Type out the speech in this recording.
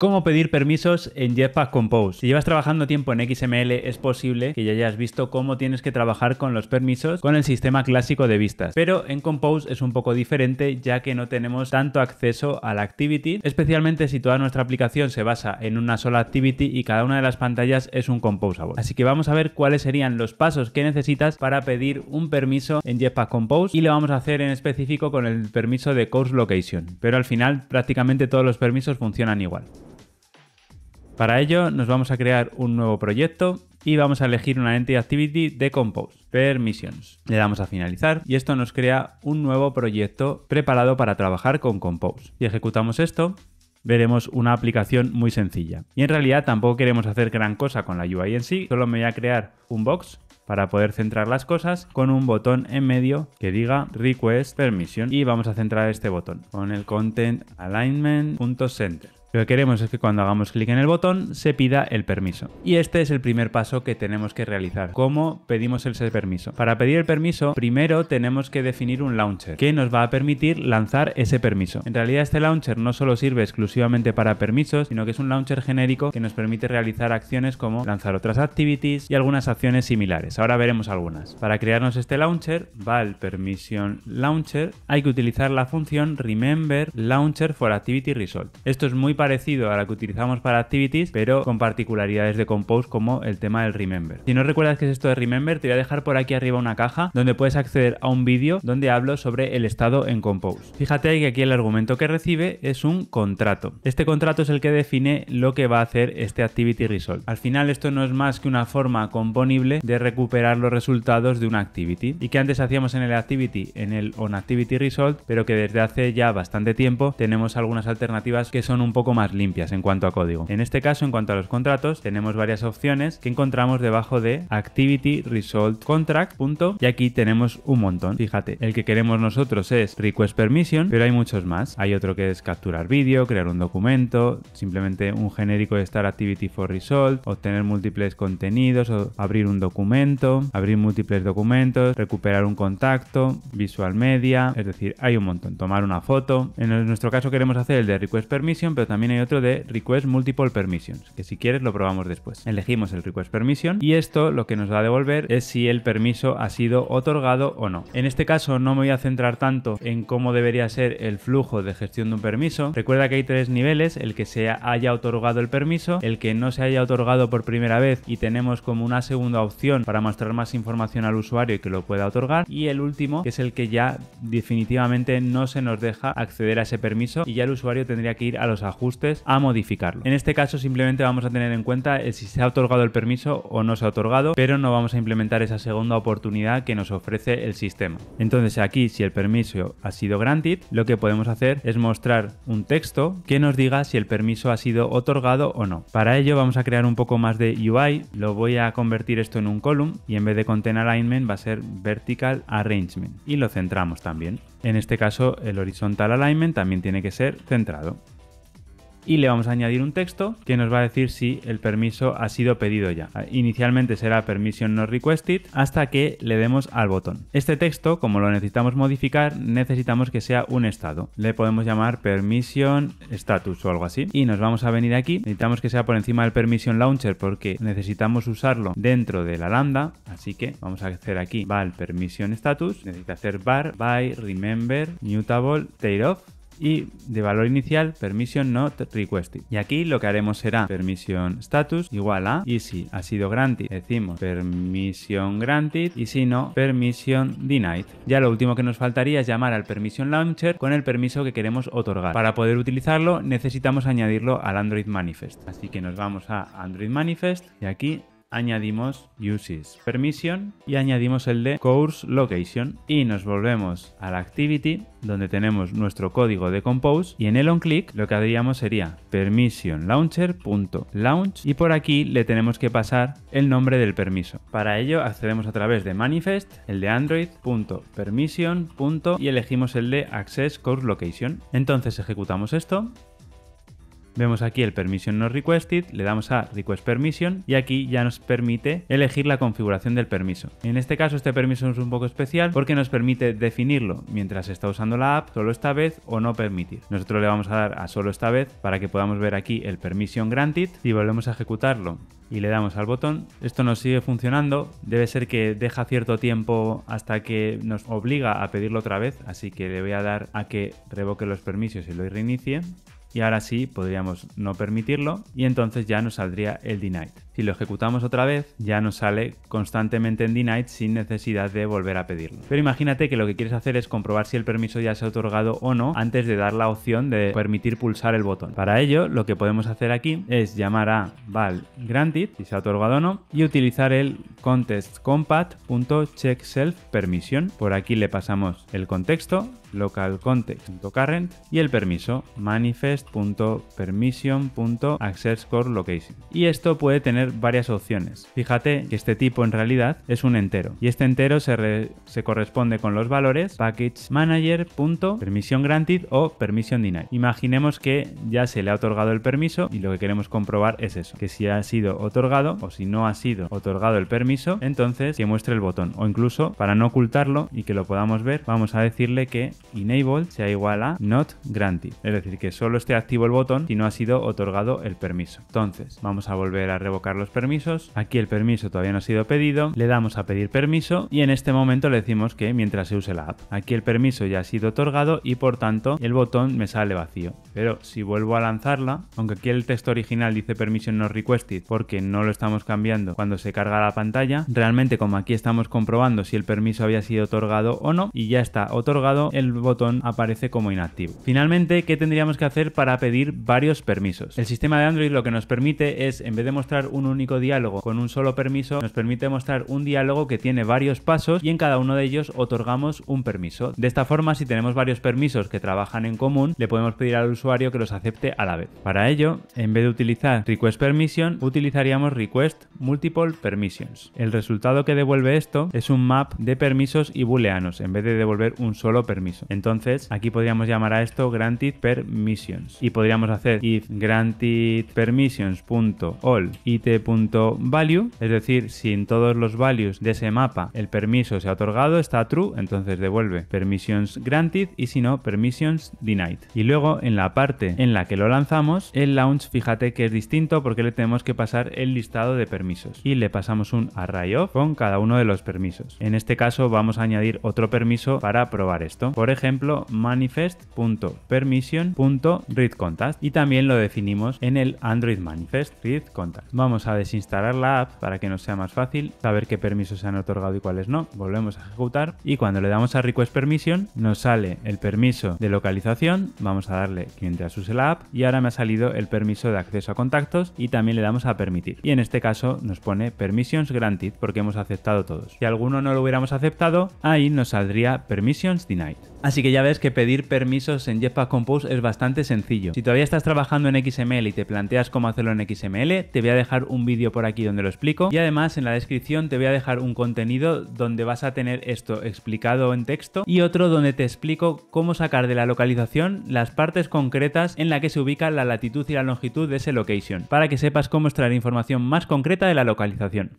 Cómo pedir permisos en Jetpack Compose. Si llevas trabajando tiempo en XML, es posible que ya hayas visto cómo tienes que trabajar con los permisos con el sistema clásico de vistas. Pero en Compose es un poco diferente ya que no tenemos tanto acceso a la activity, especialmente si toda nuestra aplicación se basa en una sola activity y cada una de las pantallas es un composable. Así que vamos a ver cuáles serían los pasos que necesitas para pedir un permiso en Jetpack Compose y lo vamos a hacer en específico con el permiso de Course Location. Pero al final prácticamente todos los permisos funcionan igual. Para ello nos vamos a crear un nuevo proyecto y vamos a elegir una Entity Activity de Compose, Permissions. Le damos a finalizar y esto nos crea un nuevo proyecto preparado para trabajar con Compose. Si ejecutamos esto, veremos una aplicación muy sencilla. Y en realidad tampoco queremos hacer gran cosa con la UI en sí, solo me voy a crear un box para poder centrar las cosas con un botón en medio que diga Request Permission y vamos a centrar este botón con el Content Alignment.center. Lo que queremos es que cuando hagamos clic en el botón se pida el permiso. Y este es el primer paso que tenemos que realizar. ¿Cómo pedimos ese permiso? Para pedir el permiso, primero tenemos que definir un launcher que nos va a permitir lanzar ese permiso. En realidad este launcher no solo sirve exclusivamente para permisos, sino que es un launcher genérico que nos permite realizar acciones como lanzar otras activities y algunas acciones similares. Ahora veremos algunas. Para crearnos este launcher, va al permission launcher, hay que utilizar la función remember launcher for activity result. Esto es muy parecido a la que utilizamos para Activities, pero con particularidades de Compose como el tema del Remember. Si no recuerdas qué es esto de Remember, te voy a dejar por aquí arriba una caja donde puedes acceder a un vídeo donde hablo sobre el estado en Compose. Fíjate que aquí el argumento que recibe es un contrato. Este contrato es el que define lo que va a hacer este Activity Result. Al final esto no es más que una forma componible de recuperar los resultados de un Activity y que antes hacíamos en el Activity, en el On Activity Result, pero que desde hace ya bastante tiempo tenemos algunas alternativas que son un poco más limpias en cuanto a código. En este caso, en cuanto a los contratos, tenemos varias opciones que encontramos debajo de Activity Result Contract. Punto, y aquí tenemos un montón. Fíjate, el que queremos nosotros es Request Permission, pero hay muchos más. Hay otro que es capturar vídeo, crear un documento, simplemente un genérico de estar Activity for Result, obtener múltiples contenidos, o abrir un documento, abrir múltiples documentos, recuperar un contacto, visual media, es decir, hay un montón. Tomar una foto. En nuestro caso queremos hacer el de Request Permission, pero también también hay otro de Request Multiple Permissions, que si quieres lo probamos después. Elegimos el Request Permission y esto lo que nos va a devolver es si el permiso ha sido otorgado o no. En este caso no me voy a centrar tanto en cómo debería ser el flujo de gestión de un permiso. Recuerda que hay tres niveles, el que se haya otorgado el permiso, el que no se haya otorgado por primera vez y tenemos como una segunda opción para mostrar más información al usuario y que lo pueda otorgar, y el último que es el que ya definitivamente no se nos deja acceder a ese permiso y ya el usuario tendría que ir a los ajustes a modificarlo. En este caso simplemente vamos a tener en cuenta si se ha otorgado el permiso o no se ha otorgado, pero no vamos a implementar esa segunda oportunidad que nos ofrece el sistema. Entonces aquí si el permiso ha sido granted, lo que podemos hacer es mostrar un texto que nos diga si el permiso ha sido otorgado o no. Para ello vamos a crear un poco más de UI, lo voy a convertir esto en un column y en vez de content alignment va a ser vertical arrangement y lo centramos también. En este caso el horizontal alignment también tiene que ser centrado y le vamos a añadir un texto que nos va a decir si el permiso ha sido pedido ya. Inicialmente será permission not requested hasta que le demos al botón. Este texto, como lo necesitamos modificar, necesitamos que sea un estado. Le podemos llamar permission status o algo así. Y nos vamos a venir aquí. Necesitamos que sea por encima del permission launcher porque necesitamos usarlo dentro de la lambda. Así que vamos a hacer aquí val permission status. Necesita hacer bar by remember mutable tail off y de valor inicial permission not requested. Y aquí lo que haremos será permission status igual a y si ha sido granted decimos permission granted y si no permission denied. Ya lo último que nos faltaría es llamar al permission launcher con el permiso que queremos otorgar. Para poder utilizarlo necesitamos añadirlo al Android Manifest. Así que nos vamos a Android Manifest y aquí añadimos uses permission y añadimos el de course location y nos volvemos a la activity donde tenemos nuestro código de compose y en el on click lo que haríamos sería permission launcher.launch y por aquí le tenemos que pasar el nombre del permiso. Para ello accedemos a través de manifest, el de android.permission. y elegimos el de access course location. Entonces ejecutamos esto Vemos aquí el permission no requested, le damos a request permission y aquí ya nos permite elegir la configuración del permiso. En este caso este permiso es un poco especial porque nos permite definirlo mientras está usando la app, solo esta vez o no permitir. Nosotros le vamos a dar a solo esta vez para que podamos ver aquí el permission granted. y volvemos a ejecutarlo y le damos al botón, esto nos sigue funcionando. Debe ser que deja cierto tiempo hasta que nos obliga a pedirlo otra vez, así que le voy a dar a que revoque los permisos y lo reinicie y ahora sí podríamos no permitirlo y entonces ya nos saldría el denied. Si lo ejecutamos otra vez, ya nos sale constantemente en denied sin necesidad de volver a pedirlo. Pero imagínate que lo que quieres hacer es comprobar si el permiso ya se ha otorgado o no antes de dar la opción de permitir pulsar el botón. Para ello, lo que podemos hacer aquí es llamar a val granted, si se ha otorgado o no, y utilizar el .checkself-permission Por aquí le pasamos el contexto, local y el permiso permission.access-core-location Y esto puede tener varias opciones. Fíjate que este tipo en realidad es un entero y este entero se, corresponde con los valores package manager granted o permission denied. Imaginemos que ya se le ha otorgado el permiso y lo que queremos comprobar es eso, que si ha sido otorgado o si no ha sido otorgado el permiso, entonces que muestre el botón o incluso para no ocultarlo y que lo podamos ver, vamos a decirle que enable sea igual a not granted, es decir, que solo esté activo el botón si no ha sido otorgado el permiso. Entonces, vamos a volver a revocar los permisos. Aquí el permiso todavía no ha sido pedido. Le damos a pedir permiso y en este momento le decimos que mientras se use la app. Aquí el permiso ya ha sido otorgado y por tanto el botón me sale vacío. Pero si vuelvo a lanzarla, aunque aquí el texto original dice permission not requested porque no lo estamos cambiando cuando se carga la pantalla, realmente como aquí estamos comprobando si el permiso había sido otorgado o no y ya está otorgado, el botón aparece como inactivo. Finalmente, ¿qué tendríamos que hacer para pedir varios permisos? El sistema de Android lo que nos permite es, en vez de mostrar un único diálogo con un solo permiso nos permite mostrar un diálogo que tiene varios pasos y en cada uno de ellos otorgamos un permiso. De esta forma, si tenemos varios permisos que trabajan en común, le podemos pedir al usuario que los acepte a la vez. Para ello, en vez de utilizar request permission, utilizaríamos request multiple permissions. El resultado que devuelve esto es un map de permisos y booleanos en vez de devolver un solo permiso. Entonces, aquí podríamos llamar a esto granted permissions y podríamos hacer if granted permissions.all it punto value es decir, si en todos los values de ese mapa el permiso se ha otorgado, está true, entonces devuelve permissions granted y si no, permissions denied. Y luego en la parte en la que lo lanzamos, el launch fíjate que es distinto porque le tenemos que pasar el listado de permisos y le pasamos un array of con cada uno de los permisos. En este caso vamos a añadir otro permiso para probar esto. Por ejemplo, manifest.permission.readContact y también lo definimos en el Android manifest readContact. Vamos a desinstalar la app para que nos sea más fácil saber qué permisos se han otorgado y cuáles no. Volvemos a ejecutar y cuando le damos a Request Permission nos sale el permiso de localización. Vamos a darle que mientras use la app y ahora me ha salido el permiso de acceso a contactos y también le damos a permitir. Y en este caso nos pone Permissions Granted porque hemos aceptado todos. Si alguno no lo hubiéramos aceptado, ahí nos saldría Permissions Denied. Así que ya ves que pedir permisos en Jetpack Compose es bastante sencillo. Si todavía estás trabajando en XML y te planteas cómo hacerlo en XML, te voy a dejar un vídeo por aquí donde lo explico. Y además en la descripción te voy a dejar un contenido donde vas a tener esto explicado en texto y otro donde te explico cómo sacar de la localización las partes concretas en la que se ubica la latitud y la longitud de ese location, para que sepas cómo extraer información más concreta de la localización.